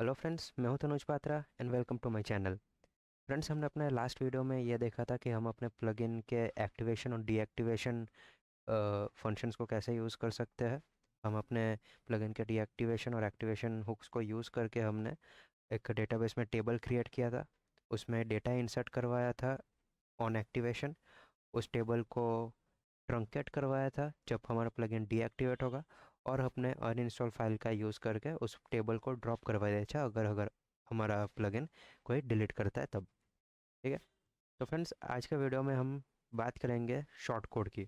Hello friends मैं हूं Tanuj Patra and welcome to my channel friends हमने अपने लास्ट वीडियो में ये देखा था कि हम अपने प्लगइन के एक्टिवेशन और डीएक्टिवेशन फंक्शंस को कैसे यूज़ कर सकते हैं हम अपने प्लगइन के डीएक्टिवेशन और एक्टिवेशन हुक्स को यूज़ करके हमने एक डेटाबेस में टेबल क्रिएट किया था उसमें डेटा इंसर्ट करवाया था ऑन एक्टिवेशन उस टेबल को ट्रंकेट करवाया था जब हमारा प्लगइन डीएक्टिवेट होगा और अपने अनइंस्टॉल फाइल का यूज़ करके उस टेबल को ड्रॉप करवा दिया अच्छा अगर अगर हमारा प्लगइन कोई डिलीट करता है तब ठीक है तो फ्रेंड्स आज के वीडियो में हम बात करेंगे शॉर्ट कोड की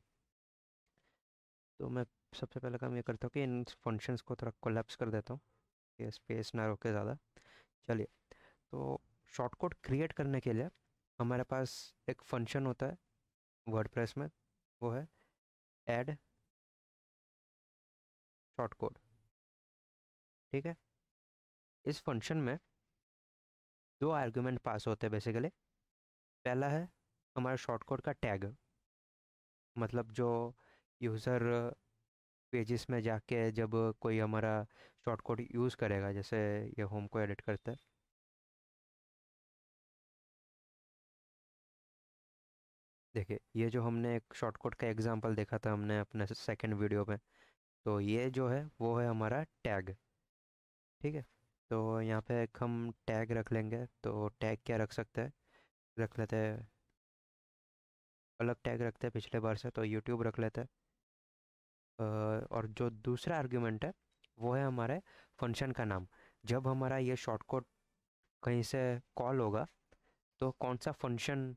तो मैं सबसे पहले काम ये करता हूँ कि इन फंक्शंस को थोड़ा कोलेप्स कर देता हूँ ये स्पेस ना रोके ज़्यादा चलिए तो शॉर्ट कोड क्रिएट करने के लिए हमारे पास एक फंक्शन होता है वर्डप्रेस में वो है एड डॉट कोड ठीक है इस फंक्शन में दो आर्गुमेंट पास होते हैं बेसिकली पहला है हमारे शॉर्ट कोड का टैग मतलब जो यूज़र पेजेस में जाके जब कोई हमारा शॉर्ट कोड यूज़ करेगा जैसे ये होम को एडिट करते हैं देखिए ये जो हमने एक शॉर्ट कोड का एग्जांपल देखा था हमने अपने सेकंड वीडियो में तो ये जो है वो है हमारा टैग ठीक है तो यहाँ पे एक हम टैग रख लेंगे तो टैग क्या रख सकते हैं रख लेते हैं अलग टैग रखते हैं पिछले बार से तो यूट्यूब रख लेते हैं और जो दूसरा आर्ग्यूमेंट है वो है हमारे फंक्शन का नाम जब हमारा ये शॉर्टकट कहीं से कॉल होगा तो कौन सा फंक्शन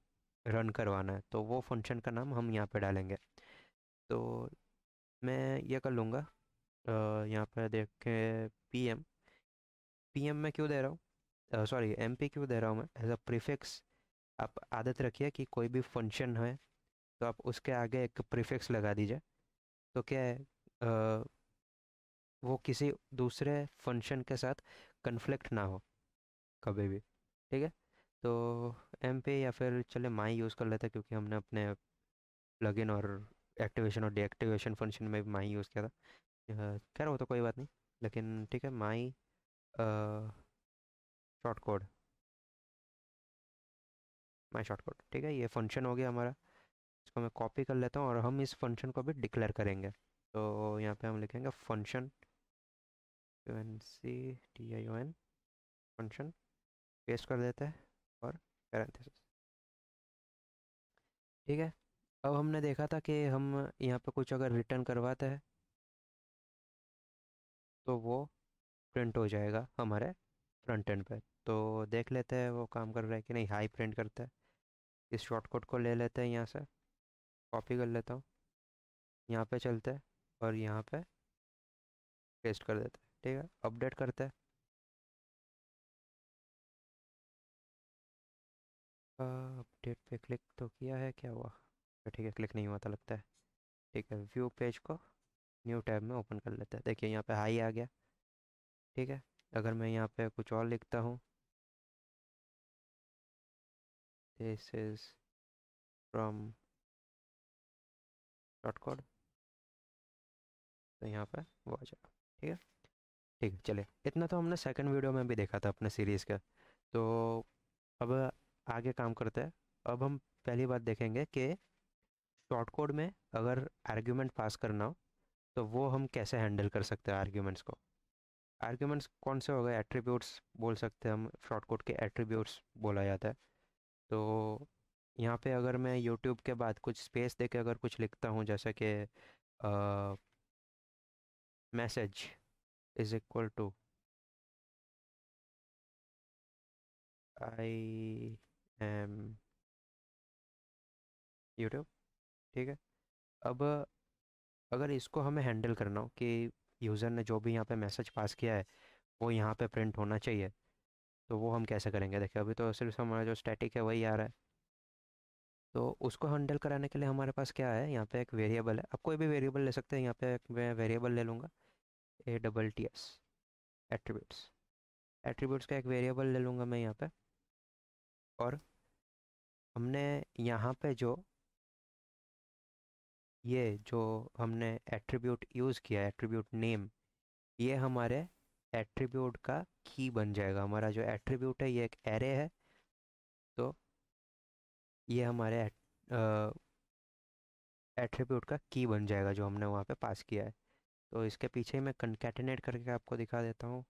रन करवाना है तो वो फंक्शन का नाम हम यहाँ पे डालेंगे तो मैं ये कर लूँगा यहाँ पर देख के पी एम पी एम मैं क्यों दे रहा हूँ सॉरी एम पी क्यों दे रहा हूँ मैं एज अ प्रीफिक्स आप आदत रखिए कि कोई भी फंक्शन है तो आप उसके आगे एक प्रीफिक्स लगा दीजिए तो क्या है आ, वो किसी दूसरे फंक्शन के साथ कन्फ्लिक्ट ना हो कभी भी ठीक है तो एम पे या फिर चले माई यूज़ कर लेते क्योंकि हमने अपने प्लगइन और एक्टिवेशन और डीएक्टिवेशन फंक्शन में भी माई यूज़ किया था खैर वो तो कोई बात नहीं लेकिन ठीक है my short code my short code ठीक है ये फंक्शन हो गया हमारा इसको मैं कॉपी कर लेता हूँ और हम इस फंक्शन को भी डिक्लेयर करेंगे तो यहाँ पे हम लिखेंगे function U N C T I O N function paste कर देते हैं और पैरेंथेसिस ठीक है अब हमने देखा था कि हम यहाँ पे कुछ अगर रिटर्न करवाते हैं तो वो प्रिंट हो जाएगा हमारे फ्रंट एंड पे तो देख लेते हैं वो काम कर रहा है कि नहीं हाई प्रिंट करता है इस शॉर्टकट को ले लेते हैं यहाँ से कॉपी कर लेता हूँ यहाँ पे चलते हैं और यहाँ पे पेस्ट कर देते हैं ठीक है अपडेट करते हैं अपडेट पे क्लिक तो किया है क्या हुआ तो ठीक है क्लिक नहीं हुआ था लगता है ठीक है व्यू पेज को न्यू टैब में ओपन कर लेते हैं देखिए यहाँ पे हाई आ गया ठीक है अगर मैं यहाँ पे कुछ और लिखता हूँ this is from dot code तो यहाँ पे वो आ जाएगा ठीक है ठीक है चलिए इतना तो हमने सेकंड वीडियो में भी देखा था अपने सीरीज़ का तो अब आगे काम करते हैं अब हम पहली बात देखेंगे कि शॉर्ट कोड में अगर आर्ग्यूमेंट पास करना हो तो वो हम कैसे हैंडल कर सकते हैं आर्ग्यूमेंट्स को आर्ग्यूमेंट्स कौन से हो गए एट्रीब्यूट्स बोल सकते हैं हम शॉर्ट कोड के एट्रीब्यूट्स बोला जाता है तो यहाँ पे अगर मैं यूट्यूब के बाद कुछ स्पेस दे के अगर कुछ लिखता हूँ जैसे कि message is equal to I am YouTube ठीक है अब अगर इसको हमें हैंडल करना हो कि यूज़र ने जो भी यहाँ पे मैसेज पास किया है वो यहाँ पे प्रिंट होना चाहिए तो वो हम कैसे करेंगे देखिए अभी तो सिर्फ हमारा जो स्टैटिक है वही आ रहा है तो उसको हैंडल कराने के लिए हमारे पास क्या है यहाँ पे एक वेरिएबल है आप कोई भी वेरिएबल ले सकते हैं यहाँ पे एक मैं वेरिएबल ले लूँगा A double T S attributes attributes का एक वेरिएबल ले लूँगा मैं यहाँ पे और हमने यहाँ पे जो ये जो हमने एट्रीब्यूट यूज़ किया एट्रीब्यूट नेम ये हमारे एट्रीब्यूट का की बन जाएगा हमारा जो एट्रीब्यूट है ये एक एरे है तो ये हमारे एट्रीब्यूट का की बन जाएगा जो हमने वहाँ पे पास किया है तो इसके पीछे मैं कंकेटिनेट करके आपको दिखा देता हूँ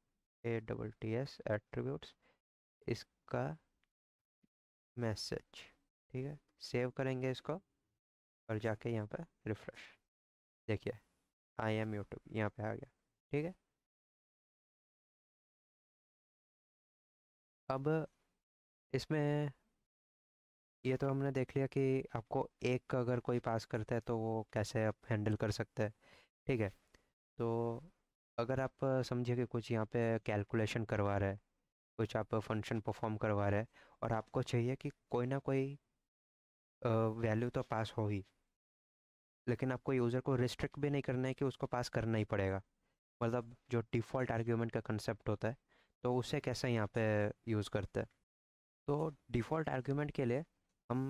A double T S attributes इसका मैसेज ठीक है सेव करेंगे इसको और जाके यहाँ पर रिफ्रेश देखिए आई एम यूट्यूब यहाँ पे आ गया ठीक है अब इसमें ये तो हमने देख लिया कि आपको एक अगर कोई पास करता है तो वो कैसे आप हैंडल कर सकते हैं ठीक है तो अगर आप समझिए कि कुछ यहाँ पे कैलकुलेशन करवा रहे हैं कुछ आप फंक्शन परफॉर्म करवा रहे हैं और आपको चाहिए कि कोई ना कोई वैल्यू तो पास होगी लेकिन आपको यूज़र को रिस्ट्रिक्ट भी नहीं करना है कि उसको पास करना ही पड़ेगा मतलब जो डिफ़ॉल्ट आर्ग्यूमेंट का कंसेप्ट होता है तो उसे कैसे यहाँ पे यूज़ करते हैं तो डिफ़ॉल्ट आर्ग्यूमेंट के लिए हम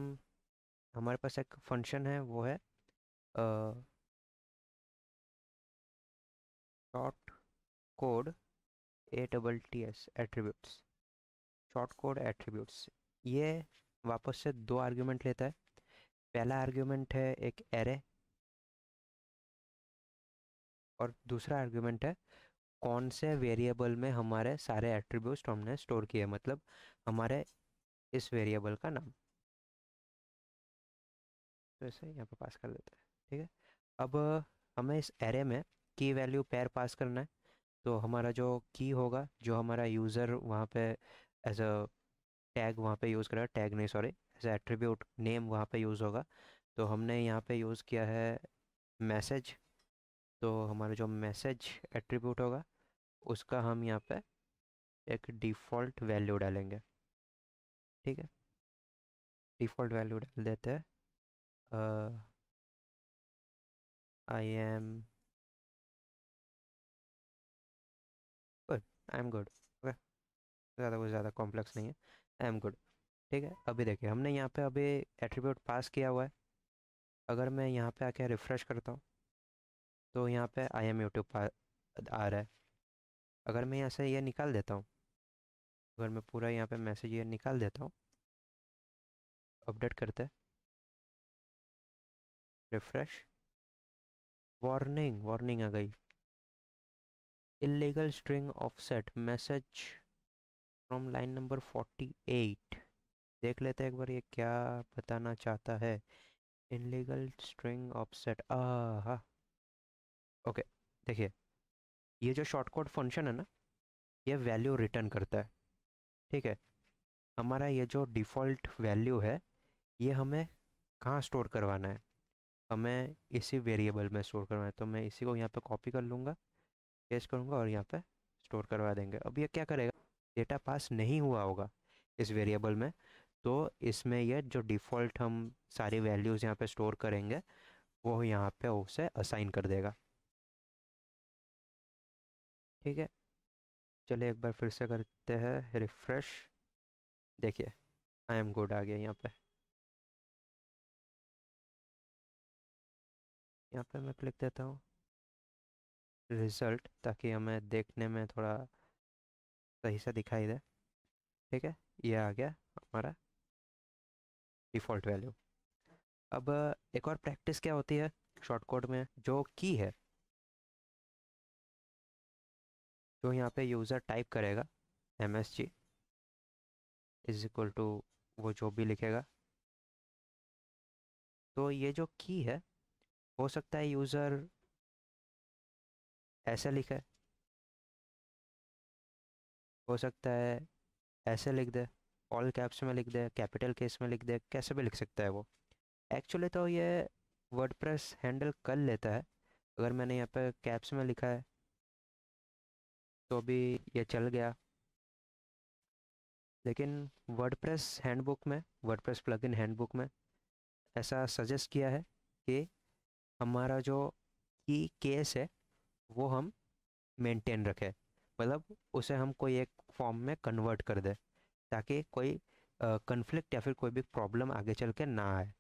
हमारे पास एक फंक्शन है वो है short code A double T S attributes short code attributes ये वापस से दो आर्ग्यूमेंट लेता है पहला आर्ग्यूमेंट है एक एरे और दूसरा आर्ग्यूमेंट है कौन से वेरिएबल में हमारे सारे एट्रीब्यूट हमने स्टोर किए मतलब हमारे इस वेरिएबल का नाम तो इसे यहाँ पर पास कर लेते हैं ठीक है अब हमें इस एरे में की वैल्यू पैर पास करना है तो हमारा जो की होगा जो हमारा यूज़र वहाँ पे एज अ टैग वहाँ पे यूज़ करा टैग नहीं सॉरी एज एट्रीब्यूट नेम वहाँ पे यूज़ होगा तो हमने यहाँ पे यूज़ किया है मैसेज तो हमारा जो मैसेज एट्रीब्यूट होगा उसका हम यहाँ पे एक डिफ़ॉल्ट वैल्यू डालेंगे ठीक है डिफ़ॉल्ट वैल्यू डाल देते हैं I am good I am good okay ज़्यादा कुछ ज़्यादा कॉम्प्लेक्स नहीं है आई एम गुड ठीक है अभी देखिए हमने यहाँ पे अभी एट्रीब्यूट पास किया हुआ है अगर मैं यहाँ पे आके रिफ़्रेश करता हूँ तो यहाँ पे आई एम यूट्यूब आ रहा है अगर मैं यहाँ से ये निकाल देता हूँ अगर मैं पूरा यहाँ पे मैसेज ये निकाल देता हूँ अपडेट करते रिफ्रेश वार्निंग वार्निंग आ गई illegal string offset message from line number 48 देख लेते हैं एक बार ये क्या बताना चाहता है इनलीगल स्ट्रिंग ऑफसेट आहा ओके देखिए ये जो शॉर्टकट फंक्शन है ना ये वैल्यू रिटर्न करता है ठीक है हमारा ये जो डिफ़ॉल्ट वैल्यू है ये हमें कहाँ स्टोर करवाना है हमें इसी वेरिएबल में स्टोर करवाना है तो मैं इसी को यहाँ पे कॉपी कर लूँगा पेस्ट करूँगा और यहाँ पे स्टोर करवा देंगे अब ये क्या करेगा डेटा पास नहीं हुआ होगा इस वेरिएबल में तो इसमें यह जो डिफ़ॉल्ट हम सारी वैल्यूज़ यहाँ पे स्टोर करेंगे वो यहाँ पे उसे असाइन कर देगा ठीक है चलिए एक बार फिर से करते हैं रिफ्रेश देखिए आई एम गुड आ गया यहाँ पे यहाँ पे मैं क्लिक देता हूँ रिज़ल्ट ताकि हमें देखने में थोड़ा सही से दिखाई दे ठीक है ये आ गया हमारा डिफ़ॉल्ट वैल्यू अब एक और प्रैक्टिस क्या होती है शॉर्टकट में जो की है जो यहाँ पे यूज़र टाइप करेगा M S G is equal to वो जो भी लिखेगा तो ये जो की है हो सकता है यूज़र ऐसा लिखे हो सकता है ऐसे लिख दे ऑल कैप्स में लिख दे कैपिटल केस में लिख दे कैसे भी लिख सकता है वो एक्चुअली तो ये प्रेस हैंडल कर लेता है अगर मैंने यहाँ पर कैप्स में लिखा है तो भी ये चल गया लेकिन प्रेस हैंडबुक में प्लग इन हैंडबुक में ऐसा सजेस्ट किया है कि हमारा जो की केस है वो हम मेंटेन रखें मतलब उसे हम कोई एक फॉर्म में कन्वर्ट कर दें ताकि कोई कन्फ्लिक्ट uh, या फिर कोई भी प्रॉब्लम आगे चल के ना आए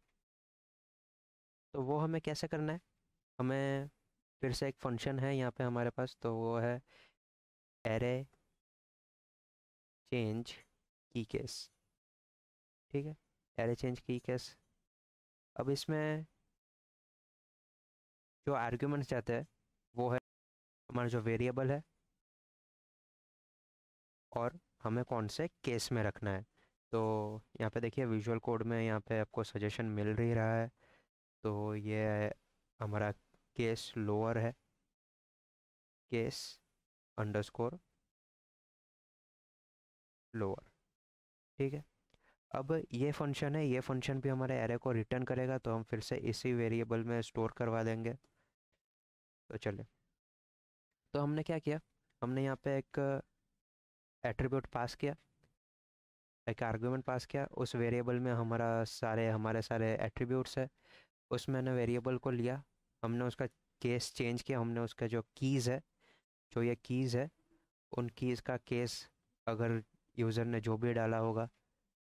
तो वो हमें कैसे करना है हमें फिर से एक फंक्शन है यहाँ पे हमारे पास तो वो है एरे चेंज की केस ठीक है एरे चेंज की केस अब इसमें जो आर्ग्यूमेंट्स जाते हैं वो है हमारा जो वेरिएबल है और हमें कौन से केस में रखना है तो यहाँ पे देखिए विजुअल कोड में यहाँ पे आपको सजेशन मिल रही रहा है तो ये हमारा केस लोअर है केस अंडरस्कोर लोअर ठीक है अब ये फंक्शन है ये फंक्शन भी हमारे एरे को रिटर्न करेगा तो हम फिर से इसी वेरिएबल में स्टोर करवा देंगे तो चले तो हमने क्या किया हमने यहाँ पे एक एट्रीब्यूट पास किया एक आर्गूमेंट पास किया उस वेरिएबल में हमारा सारे हमारे सारे एट्रीब्यूट्स है उस मैंने वेरिएबल को लिया हमने उसका केस चेंज किया हमने उसका जो कीज़ है जो ये कीज़ है उन कीज़ का केस अगर यूज़र ने जो भी डाला होगा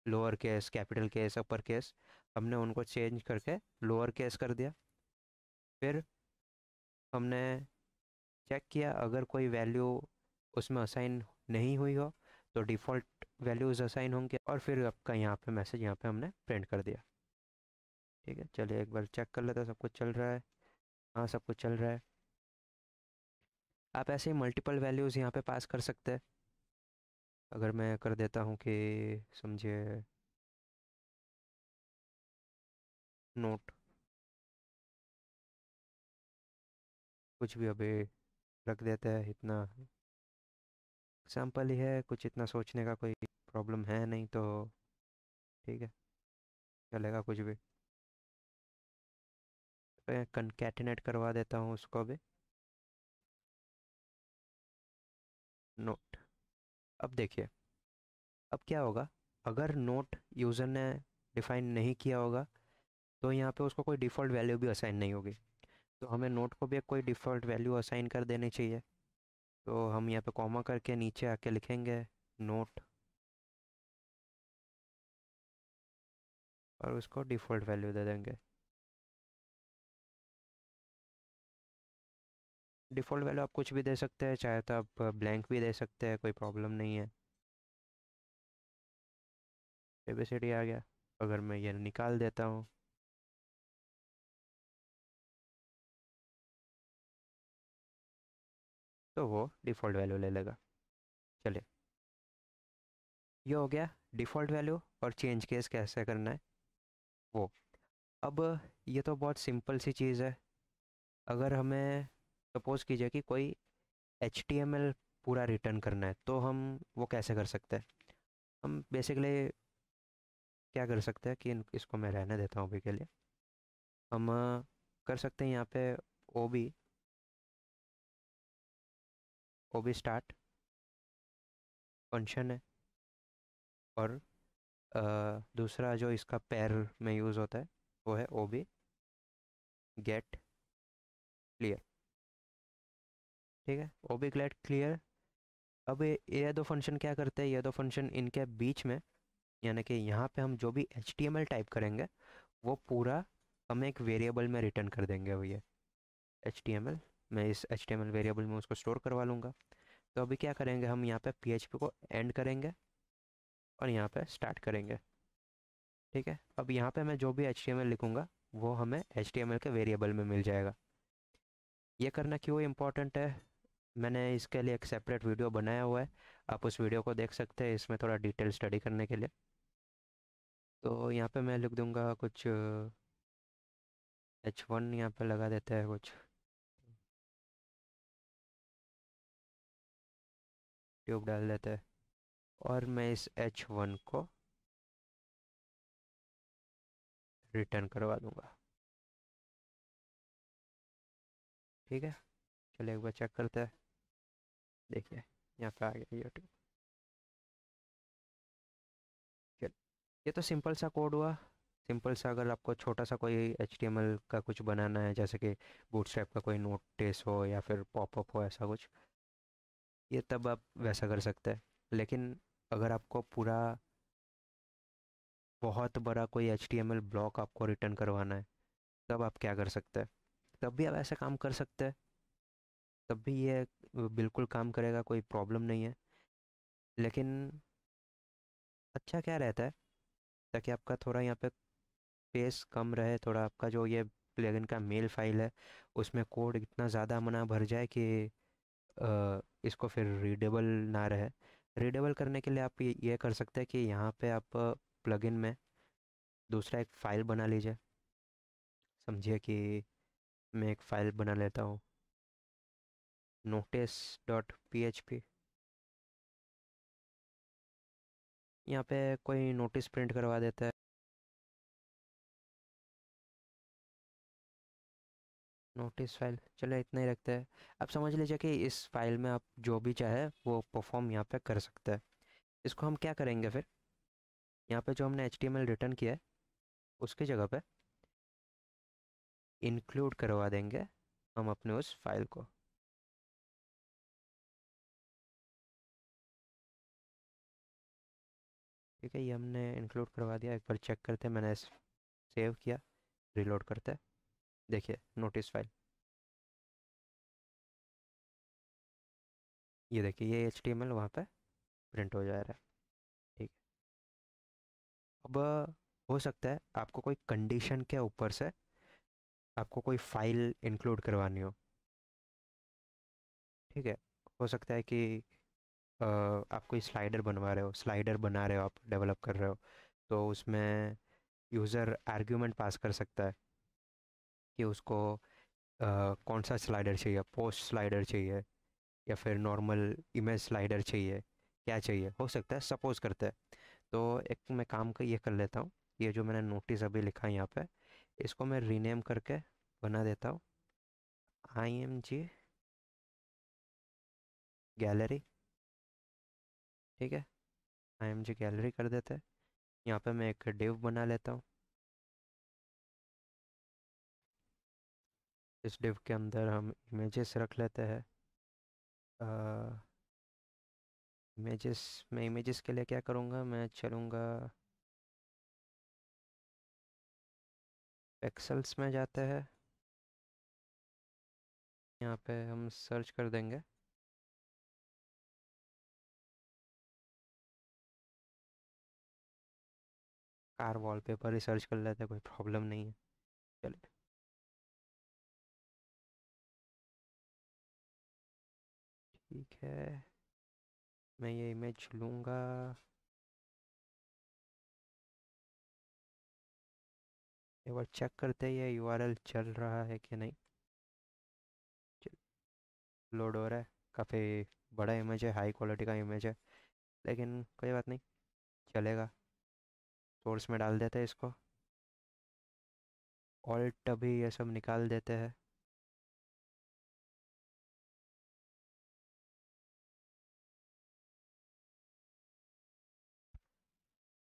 lower case capital case upper case हमने उनको चेंज करके लोअर केस कर दिया फिर हमने चेक किया अगर कोई वैल्यू उसमें असाइन नहीं हुई हो तो डिफ़ॉल्ट वैल्यूज़ असाइन होंगे और फिर आपका यहाँ पे मैसेज यहाँ पे हमने प्रिंट कर दिया ठीक है चलिए एक बार चेक कर लेते हैं सब कुछ चल रहा है हाँ सब कुछ चल रहा है आप ऐसे ही मल्टीपल वैल्यूज़ यहाँ पे पास कर सकते हैं अगर मैं कर देता हूँ कि समझिए नोट कुछ भी अभी रख देते हैं इतना सिंपल ही है कुछ इतना सोचने का कोई प्रॉब्लम है नहीं तो ठीक है चलेगा कुछ भी मैं कंकेटिनेट करवा देता हूँ उसको भी नोट अब देखिए अब क्या होगा अगर नोट यूज़र ने डिफाइन नहीं किया होगा तो यहाँ पे उसको कोई डिफ़ॉल्ट वैल्यू भी असाइन नहीं होगी तो हमें नोट को भी कोई डिफ़ॉल्ट वैल्यू असाइन कर देनी चाहिए तो हम यहाँ पे कॉमा करके नीचे आके लिखेंगे नोट और उसको डिफ़ॉल्ट वैल्यू दे देंगे डिफ़ॉल्ट वैल्यू आप कुछ भी दे सकते हैं चाहे तो आप ब्लैंक भी दे सकते हैं कोई प्रॉब्लम नहीं है एबीसीडी आ गया अगर मैं ये निकाल देता हूँ तो वो डिफ़ॉल्ट वैल्यू ले लेगा चलिए ये हो गया डिफ़ॉल्ट वैल्यू और चेंज केस कैसे करना है वो अब ये तो बहुत सिंपल सी चीज़ है अगर हमें सपोज़ कीजिए कि कोई एच पूरा रिटर्न करना है तो हम वो कैसे कर सकते हैं हम बेसिकली क्या कर सकते हैं कि इसको मैं रहने देता हूँ अभी के लिए हम कर सकते हैं यहाँ पे ओ बी वो भी स्टार्ट फंक्शन है और आ, दूसरा जो इसका पैर में यूज़ होता है वो है ओ बी गेट क्लियर ठीक है ओ बी गेट क्लियर अब ये दो फंक्शन क्या करते हैं ये दो फंक्शन इनके बीच में यानी कि यहाँ पे हम जो भी एच टाइप करेंगे वो पूरा हम एक वेरिएबल में रिटर्न कर देंगे भैया एच टी एम एल मैं इस एच वेरिएबल में उसको स्टोर करवा लूँगा तो अभी क्या करेंगे हम यहाँ पे पी को एंड करेंगे और यहाँ पे स्टार्ट करेंगे ठीक है अब यहाँ पे मैं जो भी एच लिखूँगा वो हमें एच के वेरिएबल में मिल जाएगा ये करना क्यों इम्पोर्टेंट है मैंने इसके लिए एक सेपरेट वीडियो बनाया हुआ है आप उस वीडियो को देख सकते हैं इसमें थोड़ा डिटेल स्टडी करने के लिए तो यहाँ पे मैं लिख दूँगा कुछ एच वन यहाँ पर लगा देते हैं कुछ क्यूब डाल देते हैं और मैं इस एच वन को रिटर्न करवा दूंगा ठीक है चलिए एक बार चेक करते हैं देखिए यहाँ पे आ गया यूट्यूब ये तो सिंपल सा कोड हुआ सिंपल सा अगर आपको छोटा सा कोई एच का कुछ बनाना है जैसे कि बूट का कोई नोटिस हो या फिर पॉपअप हो ऐसा कुछ ये तब आप वैसा कर सकते हैं लेकिन अगर आपको पूरा बहुत बड़ा कोई एच ब्लॉक आपको रिटर्न करवाना है तब आप क्या कर सकते हैं तब भी आप ऐसा काम कर सकते हैं तब भी ये बिल्कुल काम करेगा कोई प्रॉब्लम नहीं है लेकिन अच्छा क्या रहता है ताकि आपका थोड़ा यहाँ पे स्पेस कम रहे थोड़ा आपका जो ये प्लेगन का मेल फाइल है उसमें कोड इतना ज़्यादा मना भर जाए कि इसको फिर रीडेबल ना रहे रीडेबल करने के लिए आप ये कर सकते हैं कि यहाँ पे आप प्लगइन में दूसरा एक फ़ाइल बना लीजिए समझिए कि मैं एक फ़ाइल बना लेता हूँ notice dot P H P यहाँ पे कोई नोटिस प्रिंट करवा देता है नोटिस फाइल चलो इतना ही रखते हैं अब समझ लीजिए कि इस फाइल में आप जो भी चाहे वो परफॉर्म यहाँ पे कर सकते हैं इसको हम क्या करेंगे फिर यहाँ पे जो हमने एच रिटर्न किया है उसकी जगह पे इंक्लूड करवा देंगे हम अपने उस फाइल को ठीक है ये हमने इंक्लूड करवा दिया एक बार चेक करते हैं मैंने सेव किया रिलोड करते हैं देखिए नोटिस फाइल ये देखिए ये एच टी एम एल वहाँ पर प्रिंट हो जा रहा है ठीक है अब हो सकता है आपको कोई कंडीशन के ऊपर से आपको कोई फाइल इंक्लूड करवानी हो ठीक है हो सकता है कि आप कोई स्लाइडर बनवा रहे हो स्लाइडर बना रहे हो आप डेवलप कर रहे हो तो उसमें यूज़र आर्ग्यूमेंट पास कर सकता है कि उसको आ, कौन सा स्लाइडर चाहिए पोस्ट स्लाइडर चाहिए या फिर नॉर्मल इमेज स्लाइडर चाहिए क्या चाहिए हो सकता है सपोज करते हैं तो एक मैं काम का ये कर लेता हूँ ये जो मैंने नोटिस अभी लिखा है यहाँ पे इसको मैं रीनेम करके बना देता हूँ आई एम जी गैलरी ठीक है आई एम जी गैलरी कर देते हैं यहाँ पे मैं एक डिव बना लेता हूँ इस डिव के अंदर हम इमेजेस रख लेते हैं इमेजेस मैं इमेजेस के लिए क्या करूँगा मैं चलूँगा पिक्सल्स में जाते हैं यहाँ पे हम सर्च कर देंगे कार वॉलपेपर ही सर्च कर लेते हैं कोई प्रॉब्लम नहीं है चलिए है मैं ये इमेज लूँगा एक बार चेक करते हैं ये यूआरएल चल रहा है कि नहीं लोड हो रहा है काफ़ी बड़ा इमेज है हाई क्वालिटी का इमेज है लेकिन कोई बात नहीं चलेगा सोर्स में डाल देते हैं इसको ऑल्ट भी ये सब निकाल देते हैं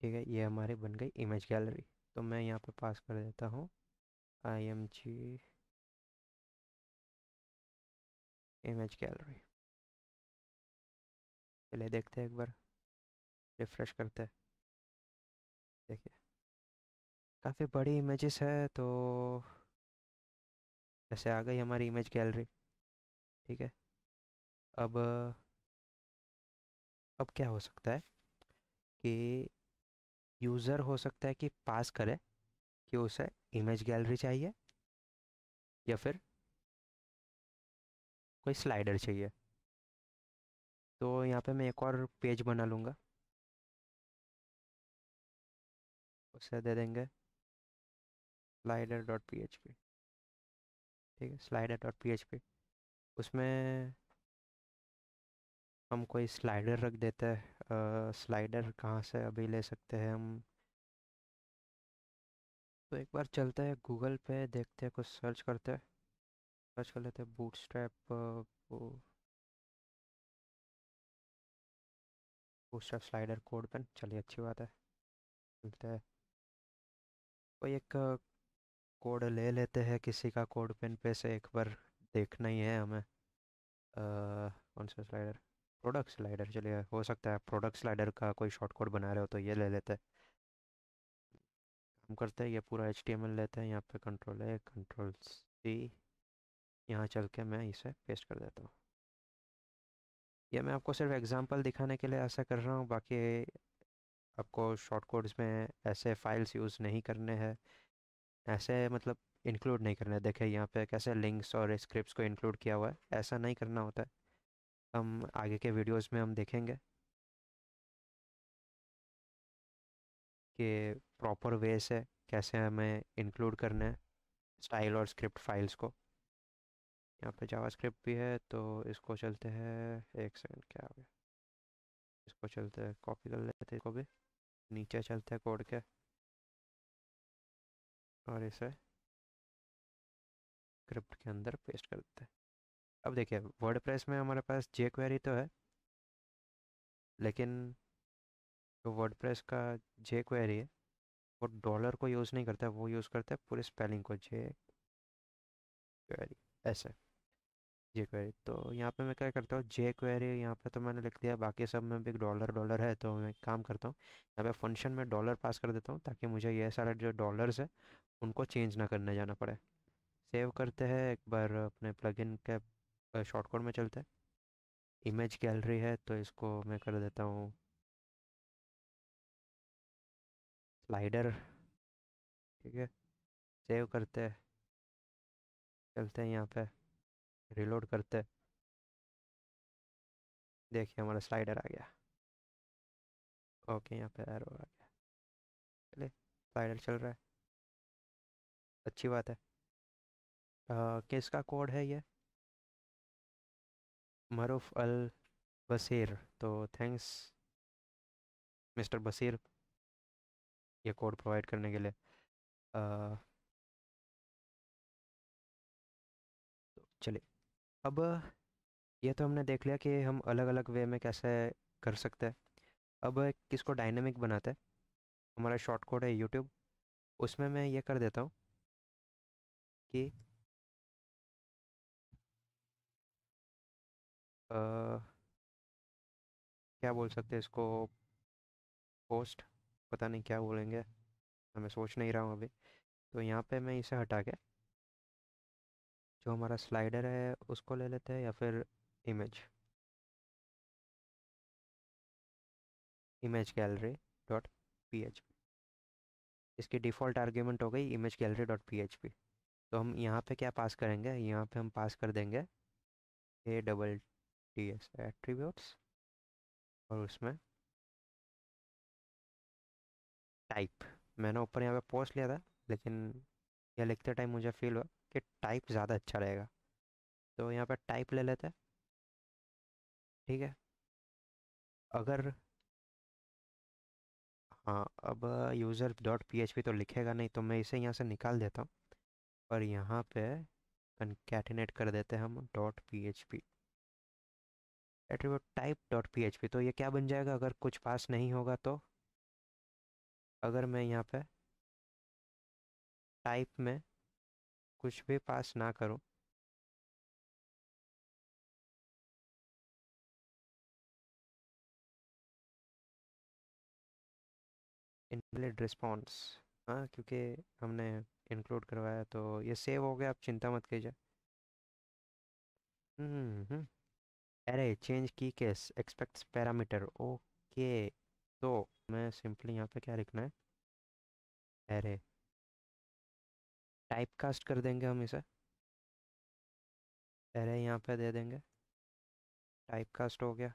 ठीक है ये हमारे बन गई इमेज गैलरी तो मैं यहाँ पे पास कर देता हूँ I M G image gallery चले देखते हैं एक बार रिफ्रेश करते हैं देखिए काफ़ी बड़ी इमेजेस है तो ऐसे आ गई हमारी इमेज गैलरी ठीक है अब अब क्या हो सकता है कि यूज़र हो सकता है कि पास करे कि उसे इमेज गैलरी चाहिए या फिर कोई स्लाइडर चाहिए तो यहाँ पे मैं एक और पेज बना लूँगा उसे दे देंगे slider dot P H P ठीक है slider dot P H P उसमें हम कोई स्लाइडर रख देते हैं स्लाइडर कहाँ से अभी ले सकते हैं हम तो एक बार चलते हैं गूगल पे देखते हैं कुछ सर्च करते हैं सर्च कर लेते हैं bootstrap bootstrap slider CodePen चलिए अच्छी बात है चलते हैं कोई एक कोड ले लेते हैं किसी का कोड पेन पे से एक बार देखना ही है हमें आ, कौन सा स्लाइडर प्रोडक्ट स्लाइडर चलिए हो सकता है प्रोडक्ट स्लाइडर का कोई शॉर्टकट बना रहे हो तो ये ले लेते हैं काम करते हैं ये पूरा एच लेते हैं यहाँ पे कंट्रोल है कंट्रोल सी यहाँ चल के मैं इसे पेस्ट कर देता हूँ ये मैं आपको सिर्फ एग्जांपल दिखाने के लिए ऐसा कर रहा हूँ बाकी आपको शॉर्ट कोड्स में ऐसे फाइल्स यूज़ नहीं करने हैं ऐसे मतलब इंक्लूड नहीं करने देखे देखिए यहाँ पे कैसे लिंक्स और स्क्रिप्ट्स को इंक्लूड किया हुआ है ऐसा नहीं करना होता है हम आगे के वीडियोस में हम देखेंगे कि प्रॉपर वे से कैसे हमें इंक्लूड करना है स्टाइल और स्क्रिप्ट फाइल्स को यहाँ पे जावास्क्रिप्ट भी है तो इसको चलते हैं एक सेकंड क्या हो गया इसको चलते हैं कॉपी कर लेते हैं इसको भी नीचे चलते हैं कोड के और इसे स्क्रिप्ट के अंदर पेस्ट कर देते हैं अब देखिए वर्ड में हमारे पास जे क्वेरी तो है लेकिन जो वर्ड का जे क्वेरी है वो डॉलर को यूज़ नहीं करता वो यूज़ करता है पूरी स्पेलिंग को जे क्वेरी ऐसे जे क्वेरी तो यहाँ पे मैं क्या करता हूँ जे क्वेरी यहाँ पे तो मैंने लिख दिया बाकी सब में भी डॉलर डॉलर है तो मैं काम करता हूँ यहाँ पे फंक्शन में डॉलर पास कर देता हूँ ताकि मुझे ये सारे जो डॉलर्स है उनको चेंज ना करने जाना पड़े सेव करते हैं एक बार अपने प्लगइन के शॉर्ट कोड में चलते हैं इमेज गैलरी है तो इसको मैं कर देता हूँ स्लाइडर ठीक है सेव करते हैं चलते हैं यहाँ पे रिलोड करते हैं देखिए हमारा स्लाइडर आ गया ओके यहाँ पे एरो आ गया चले स्लाइडर चल रहा है अच्छी बात है आ, किसका कोड है ये मरूफ अल बसीर तो थैंक्स मिस्टर बसीर ये कोड प्रोवाइड करने के लिए आ, तो चलिए अब ये तो हमने देख लिया कि हम अलग अलग वे में कैसे कर सकते हैं अब किसको डायनेमिक बनाते हैं हमारा शॉर्ट कोड है यूट्यूब उसमें मैं ये कर देता हूँ कि क्या बोल सकते हैं इसको पोस्ट पता नहीं क्या बोलेंगे मैं सोच नहीं रहा हूँ अभी तो यहाँ पे मैं इसे हटा के जो हमारा स्लाइडर है उसको ले लेते हैं या फिर image image gallery dot P H P इसकी डिफ़ॉल्ट आर्ग्यूमेंट हो गई image gallery dot P H P तो हम यहाँ पे क्या पास करेंगे यहाँ पे हम पास कर देंगे A double T S attributes और उसमें टाइप मैंने ऊपर यहाँ पे पोस्ट लिया था लेकिन यह लिखते टाइम मुझे फील हुआ कि टाइप ज़्यादा अच्छा रहेगा तो यहाँ पर टाइप ले लेते हैं ठीक है अगर हाँ अब यूज़र डॉट पी तो लिखेगा नहीं तो मैं इसे यहाँ से निकाल देता हूँ और यहाँ पे कंकैटिनेट कर देते हैं हम dot P attribute type dot P H P तो ये क्या बन जाएगा अगर कुछ पास नहीं होगा तो अगर मैं यहाँ पे टाइप में कुछ भी पास ना करूँ इनवैलिड रिस्पॉन्स हाँ क्योंकि हमने इंक्लूड करवाया तो ये सेव हो गया आप चिंता मत कीजिए हम्म, हम्म। अरे चेंज की केस एक्सपेक्ट्स पैरामीटर ओके तो मैं सिंपली यहाँ पे क्या लिखना है अरे टाइप कास्ट कर देंगे हम इसे अरे यहाँ पे दे देंगे टाइप कास्ट हो गया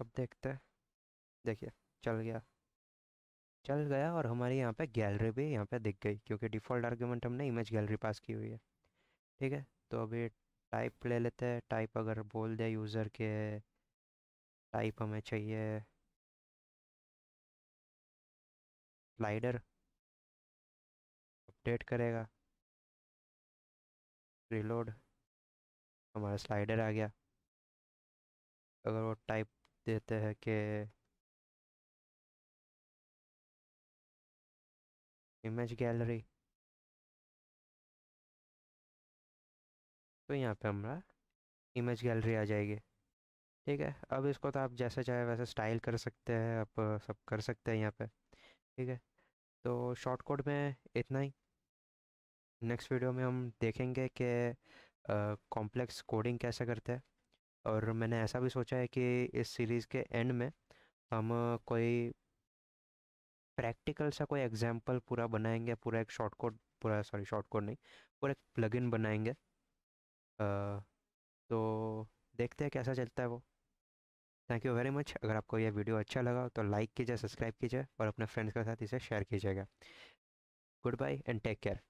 अब देखते हैं देखिए चल गया चल गया और हमारी यहाँ पे गैलरी भी यहाँ पे दिख गई क्योंकि डिफ़ॉल्ट आर्ग्यूमेंट हमने इमेज गैलरी पास की हुई है ठीक है तो अभी टाइप ले लेते हैं टाइप अगर बोल दे यूज़र के टाइप हमें चाहिए स्लाइडर अपडेट करेगा रिलोड हमारा स्लाइडर आ गया अगर वो टाइप देते हैं कि इमेज गैलरी तो यहाँ पे हमारा इमेज गैलरी आ जाएगी ठीक है अब इसको तो आप जैसा चाहे वैसे स्टाइल कर सकते हैं आप सब कर सकते हैं यहाँ पे ठीक है तो शॉर्ट कोड में इतना ही नेक्स्ट वीडियो में हम देखेंगे कि कॉम्प्लेक्स कोडिंग कैसे करते हैं और मैंने ऐसा भी सोचा है कि इस सीरीज़ के एंड में हम कोई प्रैक्टिकल सा कोई एग्जाम्पल पूरा बनाएंगे पूरा एक शॉर्ट पूरा सॉरी शॉर्ट नहीं पूरा एक प्लगइन बनाएंगे तो देखते हैं कैसा चलता है वो थैंक यू वेरी मच अगर आपको यह वीडियो अच्छा लगा तो लाइक कीजिए सब्सक्राइब कीजिए और अपने फ्रेंड्स के साथ इसे शेयर कीजिएगा good bye and take care